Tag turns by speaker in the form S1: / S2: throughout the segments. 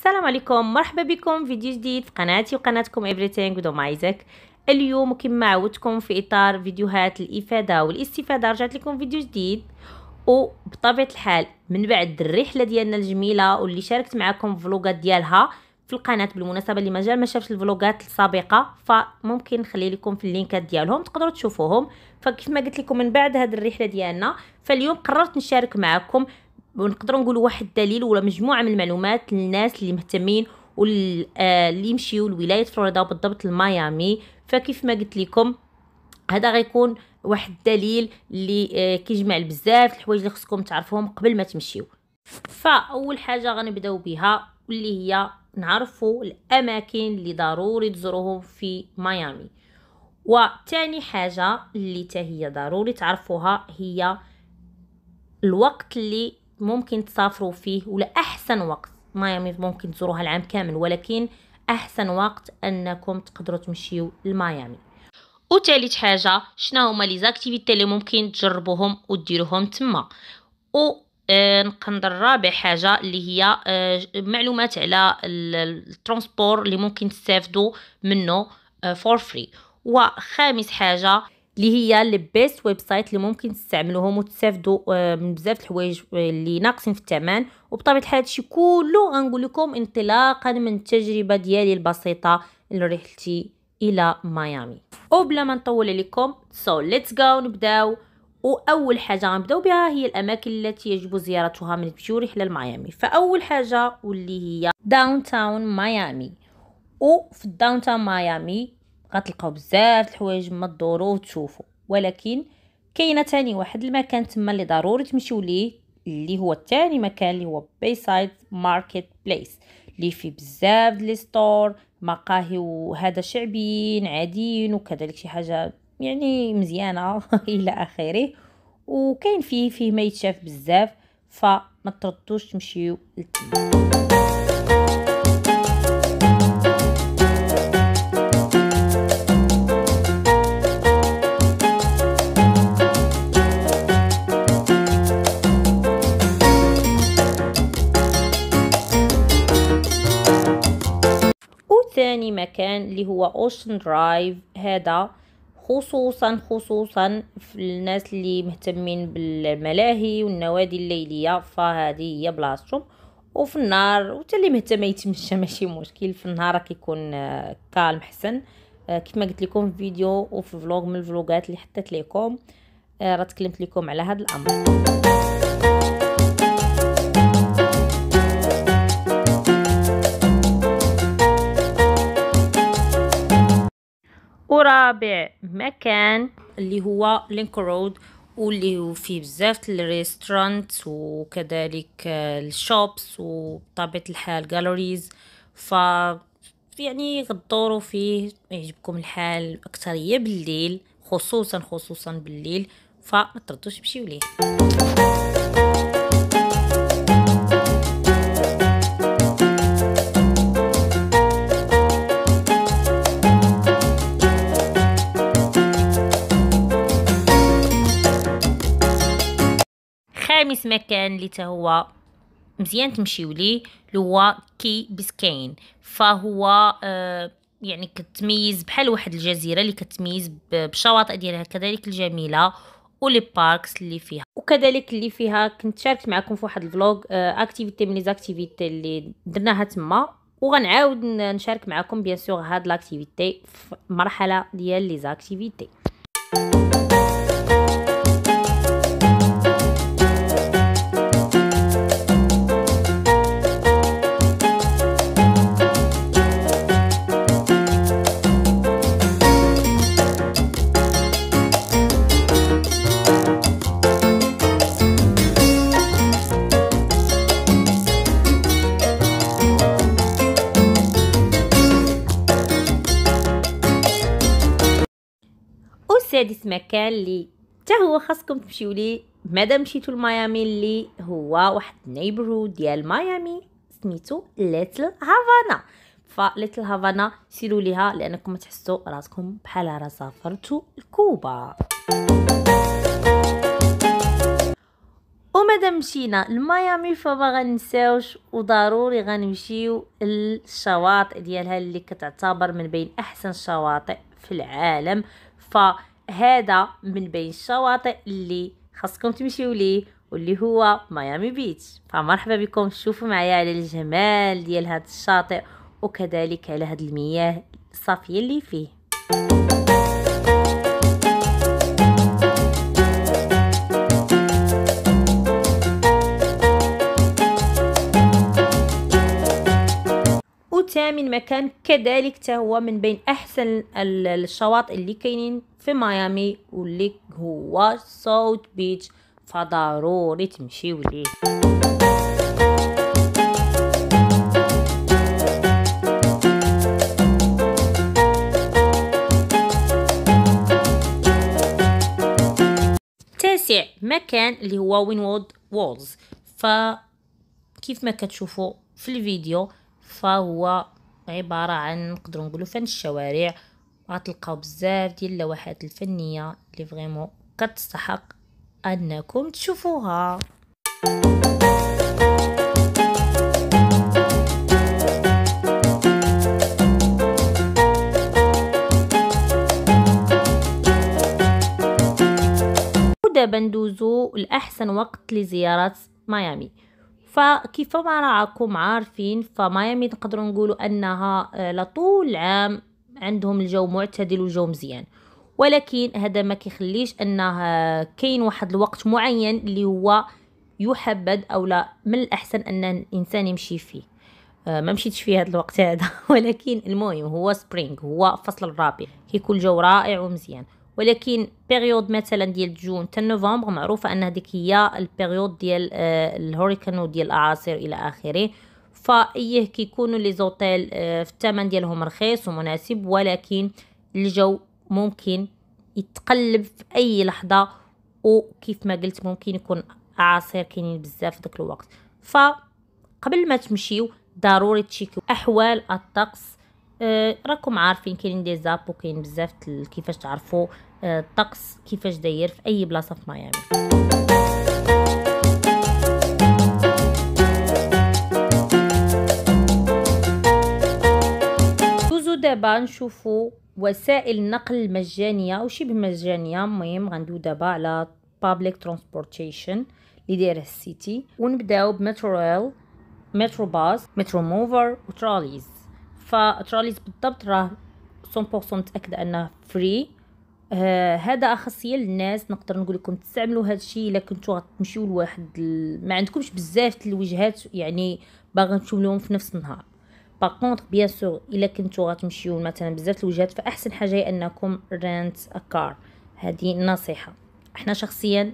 S1: السلام عليكم مرحبا بكم فيديو جديد في قناتي وقناتكم ايفريتينغ with مايزك اليوم كما عودتكم في اطار فيديوهات الافاده والاستفاده رجعت لكم فيديو جديد وبطبيعه الحال من بعد الرحله ديالنا الجميله واللي شاركت معكم فلوقات ديالها في القناه بالمناسبه اللي مازال ما شافش الفلوقات السابقه فممكن نخلي لكم في اللينكات ديالهم تقدروا تشوفوهم فكيف ما قلت لكم من بعد هذه الرحله ديالنا فاليوم قررت نشارك معكم ونقدروا نقولوا واحد الدليل ولا مجموعه من المعلومات للناس اللي مهتمين واللي آه، يمشيو لولايه فلوريدا وبالضبط لميامي فكيف ما قلت لكم هذا غيكون واحد الدليل اللي آه، كيجمع بزاف الحوايج اللي خصكم تعرفوهم قبل ما تمشيو فاول حاجه غنبداو بها واللي هي نعرفوا الاماكن اللي ضروري تزوروهم في ميامي وتاني حاجه اللي هي ضروري تعرفوها هي الوقت اللي ممكن تسافروا فيه ولا احسن وقت ميامي ممكن تزوروها العام كامل ولكن أحسن وقت أنكم تقدروا تمشيو لميامي وثالث حاجة شنو هما لي زاكتيفيتي اللي ممكن تجربوهم وديروهم تما و آه، نقدر رابع حاجة اللي هي آه، معلومات على الترونسبور اللي ممكن تستافدوا منه فور آه، فري وخامس حاجة اللي هي البيست ويب سايت اللي ممكن تستعملوهم وتستافدوا آه، من بزاف الحوايج آه، اللي ناقصين في الثمن وبطبيعه الحال هادشي كله غنقول لكم انطلاقا من التجربه ديالي البسيطه لرحلتي الى ميامي وبلا ما نطول عليكم سو ليتس جو نبداو واول حاجه غنبداو بها هي الاماكن التي يجب زيارتها من تمشيو رحله لميامي فاول حاجه واللي هي داون تاون ميامي وفي داون تاون ميامي غتلقاو بزاف د الحوايج ما تدورو وتشوفو ولكن كاينه تاني واحد المكان تما اللي ضروري تمشيو ليه اللي هو الثاني مكان اللي هو بيسايد ماركت بليس اللي فيه بزاف لي ستور مقاهي وهذا شعبيين عاديين وكذلك شي حاجه يعني مزيانه الى اخره وكاين فيه فيه ما يتشاف بزاف فما تردوش تمشيو لتما تاني مكان اللي هو اوشن درايف هذا خصوصا خصوصا في الناس اللي مهتمين بالملاهي والنوادي الليليه فهذه هي بلاصتهم وفي النهار وتا اللي مهتم يتمشى ماشي مشكل في النهار كيكون آه، كالم حسن آه، كما قلت لكم في فيديو وفي فلوغ من الفلوغات اللي حطيت لكم آه، راه تكلمت لكم على هذا الامر ورابع مكان اللي هو لينك رود واللي هو فيه بزاف الريستورانت وكذلك آه، الشوبس وبطبيعة الحال جالوريز ف يعني غدوروا فيه يعجبكم الحال اكثر بالليل خصوصا خصوصا بالليل فما تردوش تمشيو ليه مكان اللي هو مزيان تمشيو ليه هو كي بسكين فهو آه، يعني كتميز بحال واحد الجزيره اللي كتميز بالشواطئ ديالها كذلك الجميله ولي باركس اللي فيها وكذلك اللي فيها كنت شاركت معكم في واحد الفلوغ اكتيفيتي آه، من ليزاكتيفيتي اللي درناها تما وغنعاود نشارك معكم بيان سور هاد لاكتيفيتي في مرحله ديال لي زاكتيفيتي سادس مكان لي حتى هو خاصكم تمشيو ليه مادام مشيتو لميامي اللي هو واحد نيبرهود ديال ميامي سميتو ليتل هافانا فليتل هافانا سيروا ليها لانكم تحسوا راسكم بحال راه سافرتوا لكوبا ومادام مشينا لميامي فما غنساوش وضروري غنمشيو للشواطئ ديالها اللي كتعتبر من بين احسن الشواطئ في العالم ف هذا من بين الشواطئ اللي خاصكم تمشيو ليه واللي هو ميامي بيتش فمرحبا بكم شوفوا معايا على الجمال ديال هذا الشاطئ وكذلك على هذه المياه الصافيه اللي فيه من مكان كذلك هو من بين أحسن الشواطئ اللي كاينين في ميامي واللي هو ساوث بيتش فضروري تمشيو ليه تاسع مكان اللي هو وينوود وولز كيف ما كتشوفوا في الفيديو فهو عبارة عن نقدروا نقولوا فن الشوارع غتلقاو بزاف ديال اللوحات الفنية اللي فريمون كتستحق انكم تشوفوها ودابا ندوزو لاحسن وقت لزيارة ميامي فكيفما راكم عارفين فمايامي تقدروا نقولوا انها آه، لطول العام عندهم الجو معتدل وجو مزيان ولكن هذا ما كيخليش انه كاين واحد الوقت معين اللي هو يحبذ او لا من الاحسن ان الانسان يمشي فيه آه، ما مشيتش فيه هذا الوقت هذا ولكن المهم هو سبرينغ هو فصل الربيع كيكون الجو رائع ومزيان ولكن بيريود مثلا ديال جون حتى نوفمبر معروفه ان هذيك هي البيريود ديال آه، الهوريكان وديال الاعاصير الى اخره فايه كيكونوا لي زوتيل آه، في الثمن ديالهم رخيص ومناسب ولكن الجو ممكن يتقلب في اي لحظه وكيف ما قلت ممكن يكون اعاصير كاينين بزاف في داك الوقت فقبل ما تمشيو ضروري تشيكو احوال الطقس أه راكم عارفين كاينين دي زاب وكاين بزاف كيفاش تعرفوا الطقس كيفاش داير في اي بلاصه في ميامي دابا نشوفو وسائل النقل المجانيه او شبه مجانيه المهم غندو دابا على بابليك ترانسبورتيشن اللي دايره السيتي ونبداو بمترو ريل مترو باص مترو موفر وتراليز فتراليز بالضبط راه 100% متاكده انه فري آه هذا اخصيه للناس نقدر نقول لكم تستعملوا هذا الشيء الا كنتوا غتمشيو لواحد ال... ما عندكمش بزاف الوجهات يعني باغي تشوفوهم لهم في نفس النهار باغ كونطخ بيان سور الا كنتوا غتمشيو مثلا بزاف الوجهات فاحسن حاجه هي انكم رنت كار هذه النصيحه احنا شخصيا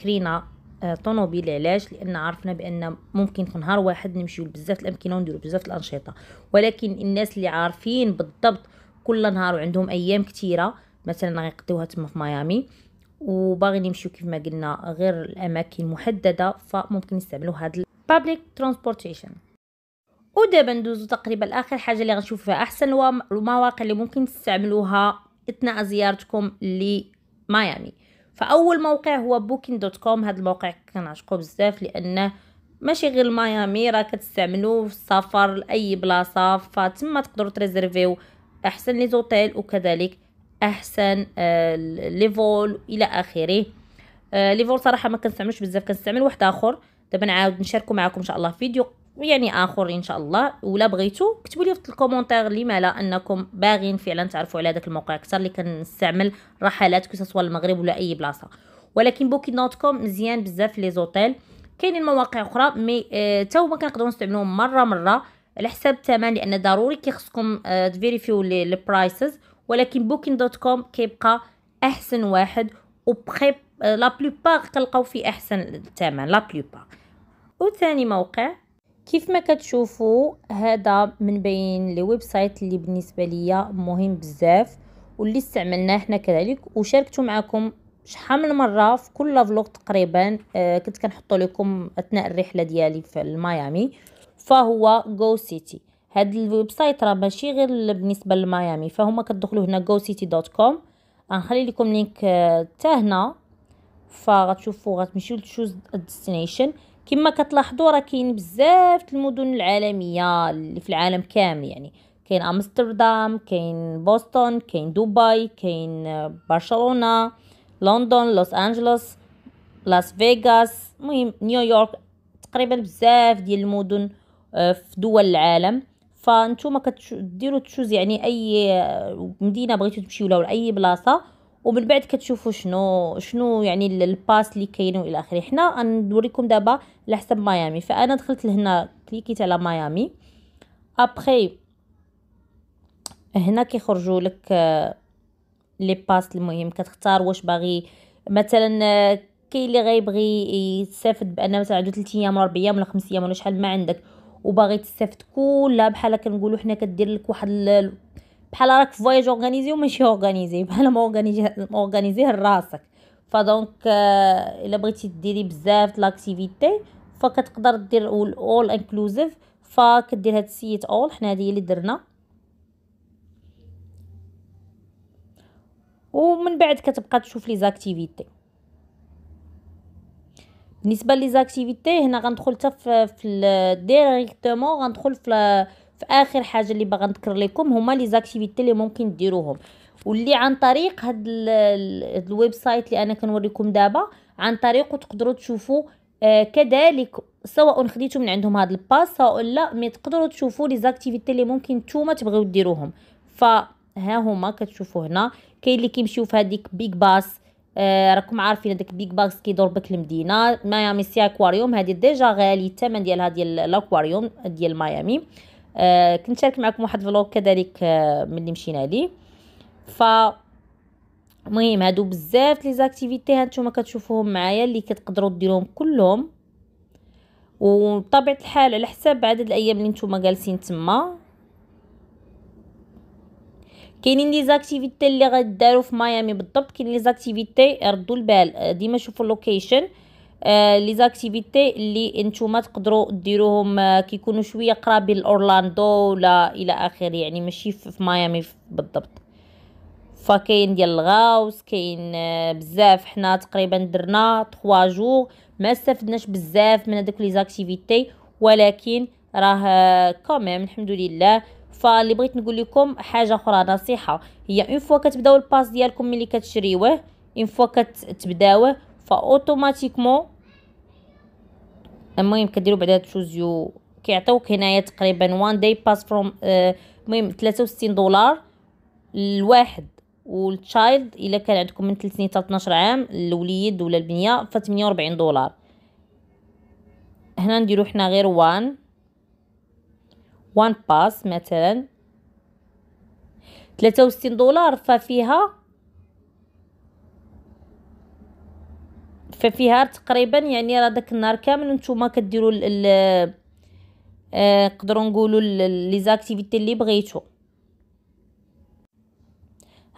S1: كرينا آه، طوموبيل علاش لان عرفنا بان ممكن في نهار واحد نمشيو لبزاف الامكنه ونديرو بزاف الانشطه ولكن الناس اللي عارفين بالضبط كل نهار وعندهم ايام كثيره مثلا غيقضيوها تما في ميامي وباغيين يمشيو كيف ما قلنا غير الاماكن محدده فممكن يستعملوا هاد البابليك ترانسبورتيشن ودابا ندوزو تقريبا لاخر حاجه اللي غنشوف فيها احسن المواقع اللي ممكن تستعملوها اثناء زيارتكم لميامي فاول موقع هو بوكين دوت كوم هذا الموقع كنعشقو بزاف لانه ماشي غير ميامي راه كتستعملوه في السفر لاي بلاصه فتما تقدروا تريزرفيو احسن لي زوتيل وكذلك احسن ليفول آه، الى اخره ليفول آه، صراحه ما كنستعملوش بزاف كنستعمل واحد اخر دابا نعاود نشاركو معكم ان شاء الله فيديو يعني اخر ان شاء الله ولا بغيتو كتبوا لي في الكومونتير لما لا انكم باغيين فعلا تعرفوا على داك الموقع اكثر اللي كنستعمل رحلات كيسوا المغرب ولا اي بلاصه ولكن بوكي دوت كوم مزيان بزاف لي زوتيل كاينين مواقع اخرى مي حتى آه، هما كنقدروا نستعملوهم مره مره على حساب الثمن لان ضروري كيخصكم تفيريفيو لي برايسز ولكن بوكين دوت كوم كيبقى احسن واحد وبخي لا بلوبار كنلقاو فيه احسن الثمن لا بلوبار وثاني موقع كيف ما كتشوفوا هذا من بين لي ويب سايت اللي بالنسبه ليا مهم بزاف واللي استعملناه حنا كذلك وشاركته معكم شحال من مره في كل فلوغ تقريبا آه كنت كنحطو لكم اثناء الرحله ديالي في الميامي فهو جو سيتي هاد الويب سايت راه ماشي غير بالنسبه لميامي فهما كتدخلوا هنا جو سيتي دوت كوم غنخلي لكم لينك حتى آه، هنا فغتشوفوا غتمشيو لتشوز ديستنيشن كما كتلاحظوا راه كاين بزاف المدن العالميه اللي في العالم كامل يعني كاين امستردام كاين بوسطن كاين دبي كاين آه، برشلونه لندن لوس انجلوس لاس فيغاس المهم نيويورك تقريبا بزاف ديال المدن آه، في دول العالم فانتوما كديروا تشوز يعني اي مدينه بغيتو تمشيو لها ولا اي بلاصه ومن بعد كتشوفوا شنو شنو يعني الباس اللي كاين والى اخره حنا غنوريكم دابا على حسب ميامي فانا دخلت لهنا كليكيت على ميامي ابري هنا كيخرجوا لك لي باس المهم كتختار واش باغي مثلا كاين اللي غيبغي يستافد بان مثلا عنده 3 ايام ولا 4 ايام ولا 5 ايام ولا شحال ما عندك وباغي تستافد كلها بحال كنقولوا حنا كدير لك واحد بحال راك فواياج اورغانيزي وماشي اورغانيزي بحال ما اورغانيزي لراسك فدونك آه، الا بغيتي ديري بزاف لاكتيفيتي فكتقدر دير اول انكلوزيف فكدير هاد السيت اول حنا هادي اللي درنا ومن بعد كتبقى تشوف لي زاكتيفيتي بالنسبه ليزاكتيفيتي هنا غندخل حتى في ديريكتومون غندخل في في اخر حاجه اللي باغا نذكر لكم هما لي زاكتيفيتي اللي ممكن ديروهم واللي عن طريق هاد الويب سايت اللي انا كنوريكم دابا عن طريقه تقدروا تشوفوا آه كذلك سواء خديتو من عندهم هاد الباس سواء لا مي تقدروا تشوفوا لي زاكتيفيتي اللي ممكن نتوما تبغيو ديروهم فها هما كتشوفوا هنا كاين اللي كيمشيو في هذيك بيك باس آه راكم عارفين هذاك بيك باكس كيدور بك المدينه ميامي سي اكواريوم هذه ديجا غالي الثمن ديالها ديال الاكواريوم ديال ميامي آه كنت شارك معكم واحد فلوغ كذلك آه ملي مشينا ليه ف المهم هادو بزاف لي زاكتيفيتي هانتوما كتشوفوهم معايا اللي كتقدروا ديروهم كلهم وطبيعه الحال على حساب عدد الايام اللي نتوما جالسين تما كاينين لي زاكتيفيتي آه، آه، اللي غداروا آه، يعني في ميامي بالضبط كاين لي زاكتيفيتي ردوا البال ديما شوفوا اللوكيشن لي زاكتيفيتي اللي نتوما تقدروا ديروهم كيكونوا شويه قرابين لاورلاندو ولا الى اخره يعني ماشي في ميامي بالضبط فكاين ديال الغاوس كاين بزاف حنا تقريبا درنا 3 جوغ ما استفدناش بزاف من هذوك لي زاكتيفيتي ولكن راه كوميم الحمد لله فاللي بغيت نقول لكم حاجه اخرى نصيحه هي اون فوا كتبداو الباس ديالكم ملي كتشريوه اون فوا كتبداوه فاوتوماتيكمون المهم كديروا بعدا تشوزيو كيعطيوك هنايا تقريبا وان داي باس فروم المهم 63 دولار الواحد والتشايلد الا كان عندكم من 3 سنين حتى 12 عام الوليد ولا البنيه ف 48 دولار هنا نديرو حنا غير وان وان باس مثلا ثلاثة وستين دولار ففيها ففيها تقريبا يعني راه داك النهار كامل نتوما كديروا نقدروا آه، نقولوا لي زاكتيفيتي اللي بغيتو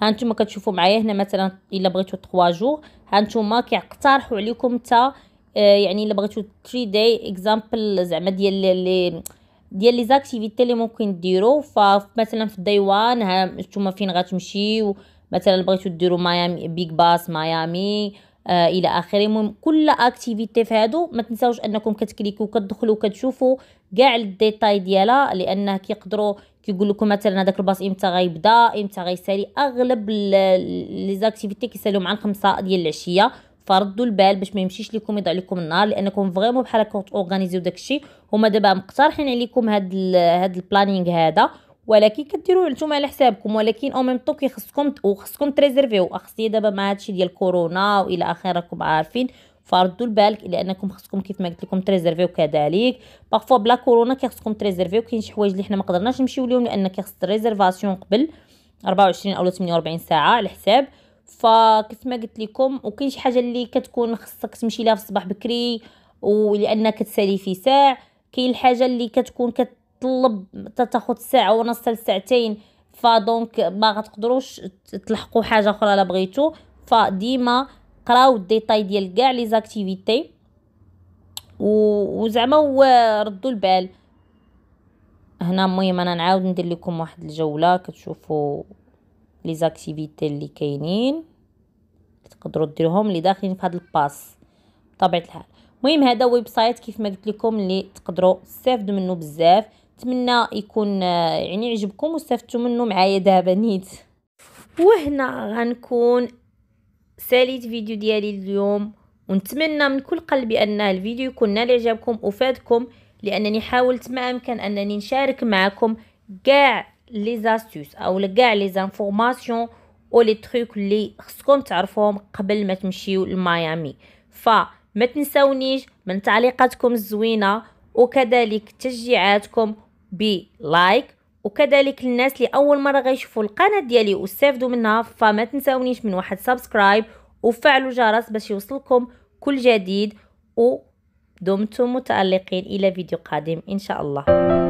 S1: ها نتوما كتشوفوا معايا هنا مثلا الا بغيتو 3 جوغ ها نتوما كيقترحوا عليكم حتى آه، يعني الا بغيتو 3 داي اكزامبل زعما ديال لي ديال لي زاكتيفيتي اللي ممكن ديرو فمثلا في الديوان ها نتوما فين غتمشيو مثلا بغيتو ديرو ميامي بيك باس ميامي آه الى اخره المهم كل اكتيفيتي في هادو ما تنساوش انكم كتكليكو كتدخلوا كتشوفوا كاع الديتاي ديالها لانه كيقدروا كيقول لكم مثلا هذاك الباص امتى غيبدا امتى غيسالي اغلب لي زاكتيفيتي كيسالو مع الخمسة ديال العشيه فردوا البال باش ما يمشيش لكم يضيع لكم النهار لانكم فريمون بحال هكا اورغانيزيو داكشي هما دابا مقترحين عليكم هاد ال هاد البلانينغ هذا ولكن كديروه نتوما على حسابكم ولكن او ميم طو كيخصكم وخصكم تريزيرفيو اخصي دابا مع هادشي ديال كورونا والى اخره راكم عارفين فردوا البال لانكم خصكم كيف ما قلت لكم تريزيرفيو كذلك باغفوا بلا كورونا كيخصكم تريزيرفيو كاين شي حوايج اللي حنا ما قدرناش نمشيو ليهم لان كيخص تريزيرفاسيون قبل 24 او 48 ساعه على حساب فكيف ما قلت لكم وكاين شي حاجه اللي كتكون خصك تمشي لها في الصباح بكري ولانها كتسالي في ساع كاين الحاجه اللي كتكون كتطلب تاخد ساعه ونص لساعتين فدونك ما غتقدروش تلحقوا حاجه اخرى لا بغيتو فديما قراو الديتاي ديال كاع لي زاكتيفيتي وزعما ردوا البال هنا المهم انا نعاود ندير لكم واحد الجوله كتشوفوا لي زاكتيفيتي اللي كاينين تقدروا ديروهم اللي داخلين في هذا الباس بطبيعه الحال المهم هذا ويب سايت كيف ما قلت لكم اللي تقدروا تستافدوا منه بزاف نتمنى يكون آه، يعني عجبكم واستفدتوا منه معايا دابا نيت وهنا غنكون ساليت فيديو ديالي اليوم ونتمنى من كل قلبي ان الفيديو يكون نال اعجابكم وفادكم لانني حاولت ما امكن انني نشارك معكم كاع لي زاستوس او كاع لي زانفورماسيون او لي تروك لي خصكم تعرفوهم قبل ما تمشيو لميامي فما تنساونيش من تعليقاتكم الزوينه وكذلك تشجيعاتكم بلايك وكذلك الناس اللي اول مره غيشوفوا القناه ديالي واستافدوا منها فما تنساونيش من واحد سبسكرايب وفعلوا جرس باش يوصلكم كل جديد ودمتم متألقين إلى فيديو قادم إن شاء الله